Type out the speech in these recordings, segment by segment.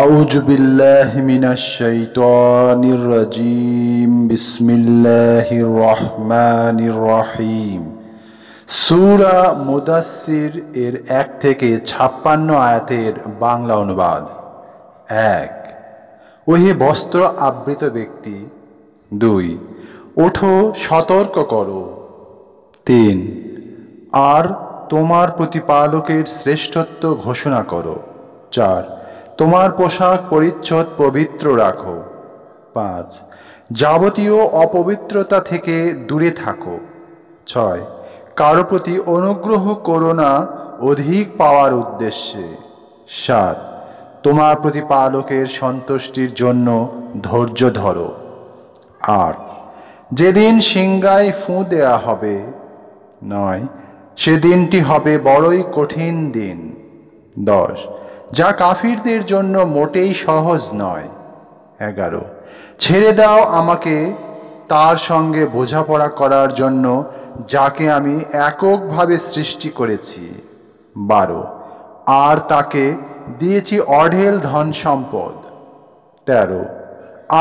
أعوذ بالله من الشيطان الرجيم بسم الله الرحمن الرحيم সুরা মুদাসির এর এক থেকে ছাপ্পান্ন আয়াতের বাংলা অনুবাদ এক ওহে বস্ত্র আবৃত ব্যক্তি দুই ওঠো সতর্ক করো তিন আর তোমার প্রতিপালকের শ্রেষ্ঠত্ব ঘোষণা করো চার তোমার পোশাক পরিচ্ছদ পবিত্র রাখো পাঁচ যাবতীয় অপবিত্রতা থেকে দূরে থাকো ছয় কারো প্রতি অনুগ্রহ করো না অধিক পাওয়ার উদ্দেশ্যে সাত তোমার প্রতিপালকের সন্তুষ্টির জন্য ধৈর্য ধরো আট যেদিন সিংগায় ফুঁ দেয়া হবে নয় সেদিনটি হবে বড়ই কঠিন দিন দশ যা কাফিরদের জন্য মোটেই সহজ নয় এগারো ছেড়ে দাও আমাকে তার সঙ্গে বোঝাপড়া করার জন্য যাকে আমি এককভাবে সৃষ্টি করেছি বারো আর তাকে দিয়েছি অঢেল ধন সম্পদ তেরো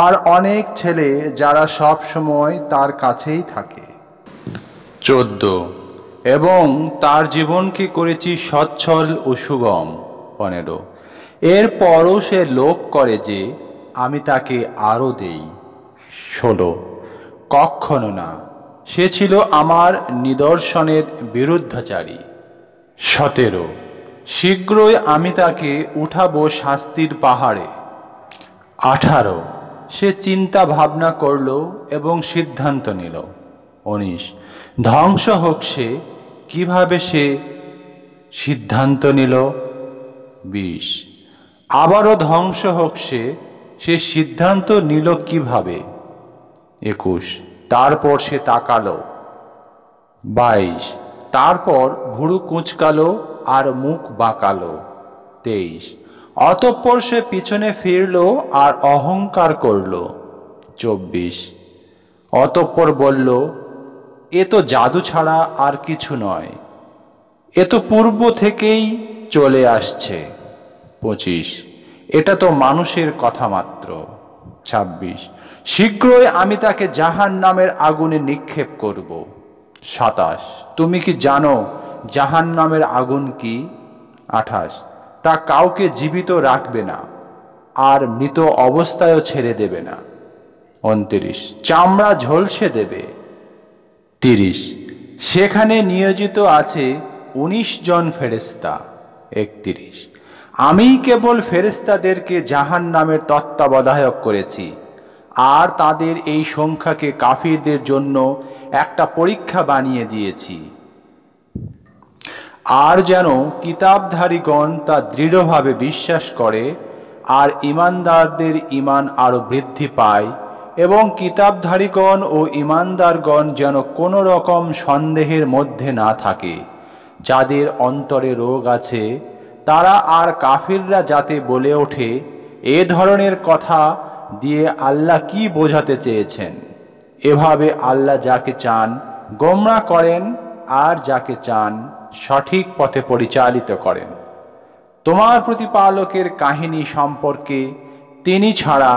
আর অনেক ছেলে যারা সব সময় তার কাছেই থাকে চোদ্দ এবং তার জীবনকে করেছি সচ্ছল ও সুগম পনেরো এরপরও সে লোভ করে যে আমি তাকে আরও দেই ষোলো কক্ষণো না সে ছিল আমার নিদর্শনের বিরুদ্ধাচারী সতেরো শীঘ্রই আমি তাকে উঠাবো শাস্তির পাহাড়ে আঠারো সে চিন্তা ভাবনা করল এবং সিদ্ধান্ত নিল উনিশ ধ্বংস হোক সে কীভাবে সে সিদ্ধান্ত নিল বিষ আবারও ধ্বংস হোক সে সে সিদ্ধান্ত নিল কিভাবে একুশ তারপর সে তাকালো বাইশ তারপর ভুরু কুঁচকালো আর মুখ বাঁকালো তেইশ অতঃপর সে পিছনে ফিরল আর অহংকার করল চব্বিশ অতঃপর বলল এ তো জাদু ছাড়া আর কিছু নয় এ তো পূর্ব থেকেই চলে আসছে পঁচিশ এটা তো মানুষের কথা মাত্র ২৬ শীঘ্রই আমি তাকে জাহান নামের আগুনে নিক্ষেপ করব সাতাশ তুমি কি জানো জাহান নামের আগুন কি আঠাশ তা কাউকে জীবিত রাখবে না আর মৃত অবস্থায়ও ছেড়ে দেবে না উনত্রিশ চামড়া ঝলসে দেবে তিরিশ সেখানে নিয়োজিত আছে উনিশ জন ফেরেস্তা একত্রিশ আমি কেবল ফেরেস্তাদেরকে জাহান নামের তত্ত্বাবধায়ক করেছি আর তাদের এই সংখ্যাকে কাফিরদের জন্য একটা পরীক্ষা বানিয়ে দিয়েছি আর যেন কিতাবধারীগণ তা দৃঢ়ভাবে বিশ্বাস করে আর ইমানদারদের ইমান আরও বৃদ্ধি পায় এবং কিতাবধারীগণ ও ইমানদারগণ যেন কোনো রকম সন্দেহের মধ্যে না থাকে যাদের অন্তরে রোগ আছে তারা আর কাফিররা যাতে বলে ওঠে এ ধরনের কথা দিয়ে আল্লাহ কি বোঝাতে চেয়েছেন এভাবে আল্লাহ যাকে চান গোমরা করেন আর যাকে চান সঠিক পথে পরিচালিত করেন তোমার প্রতিপালকের কাহিনী সম্পর্কে তিনি ছাড়া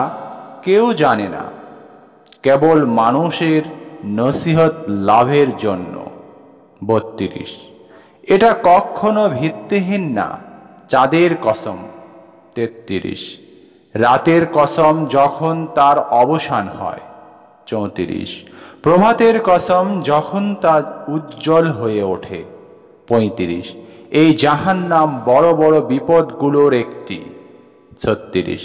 কেউ জানে না কেবল মানুষের নসিহত লাভের জন্য বত্রিশ এটা কখনো ভিত্তিহীন না চাঁদের কসম তেত্রিশ রাতের কসম যখন তার অবসান হয় চৌত্রিশ প্রভাতের কসম যখন তা উজ্জ্বল হয়ে ওঠে পঁয়ত্রিশ এই জাহান নাম বড় বড় বিপদগুলোর একটি ছত্রিশ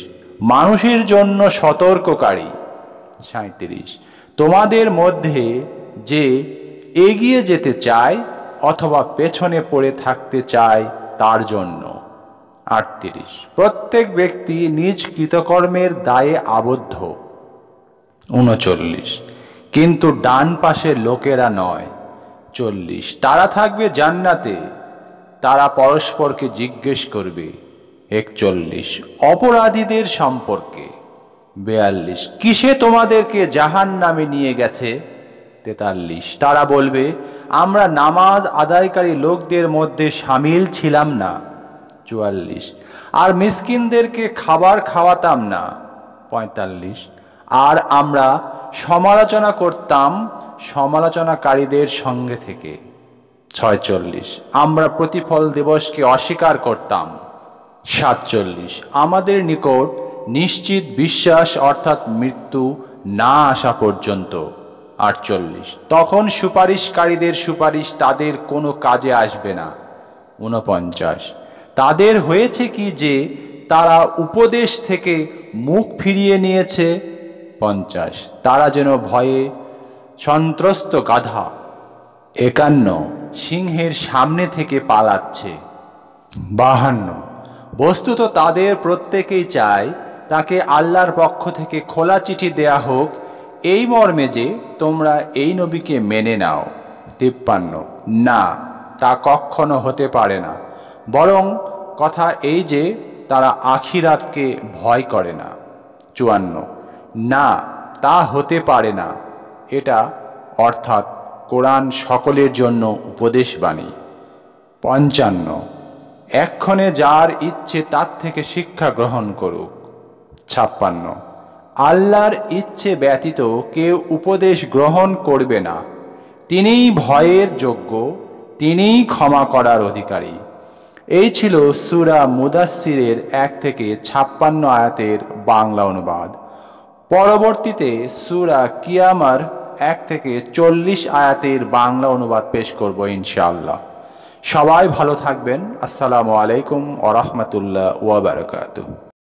মানুষের জন্য সতর্ককারী সাঁত্রিশ তোমাদের মধ্যে যে এগিয়ে যেতে চায় অথবা পেছনে পড়ে থাকতে চায় তার জন্য আটত্রিশ প্রত্যেক ব্যক্তি নিজ কৃতকর্মের দায়ে আবদ্ধ উনচল্লিশ কিন্তু ডান পাশের লোকেরা নয় চল্লিশ তারা থাকবে জান্নাতে তারা পরস্পরকে জিজ্ঞেস করবে একচল্লিশ অপরাধীদের সম্পর্কে বেয়াল্লিশ কিসে তোমাদেরকে জাহান নামে নিয়ে গেছে তেতাল্লিশ তারা বলবে আমরা নামাজ আদায়কারী লোকদের মধ্যে সামিল ছিলাম না চুয়াল্লিশ আর মিসকিনদেরকে খাবার খাওয়াতাম না পঁয়তাল্লিশ আর আমরা সমালোচনা করতাম সমালোচনাকারীদের সঙ্গে থেকে ছয়চল্লিশ আমরা প্রতিফল দিবসকে অস্বীকার করতাম সাতচল্লিশ আমাদের নিকট নিশ্চিত বিশ্বাস অর্থাৎ মৃত্যু না আসা পর্যন্ত আটচল্লিশ তখন সুপারিশকারীদের সুপারিশ তাদের কোনো কাজে আসবে না ঊনপঞ্চাশ তাদের হয়েছে কি যে তারা উপদেশ থেকে মুখ ফিরিয়ে নিয়েছে পঞ্চাশ তারা যেন ভয়ে সন্ত্রস্ত গাধা একান্ন সিংহের সামনে থেকে পালাচ্ছে বাহান্ন বস্তুত তাদের প্রত্যেকেই চায় তাকে আল্লাহর পক্ষ থেকে খোলা চিঠি দেয়া হোক এই মর্মে যে তোমরা এই নবীকে মেনে নাও তিপ্পান্ন না তা কখনো হতে পারে না বরং কথা এই যে তারা আখিরাতকে ভয় করে না চুয়ান্ন না তা হতে পারে না এটা অর্থাৎ কোরআন সকলের জন্য উপদেশ বাণী পঞ্চান্ন এক্ষণে যার ইচ্ছে তার থেকে শিক্ষা গ্রহণ করুক ছাপ্পান্ন আল্লাহর ইচ্ছে ব্যতীত কেউ উপদেশ গ্রহণ করবে না তিনিই ভয়ের যোগ্য তিনিই ক্ষমা করার অধিকারী এই ছিল সুরা মুদাসিরের এক থেকে ছাপ্পান্ন আয়াতের বাংলা অনুবাদ পরবর্তীতে সুরা কিয়ামার এক থেকে চল্লিশ আয়াতের বাংলা অনুবাদ পেশ করব ইনশাআল্লাহ সবাই ভালো থাকবেন আসসালামু আলাইকুম ওরহমতুল্লাহ ওয়াবারকাতু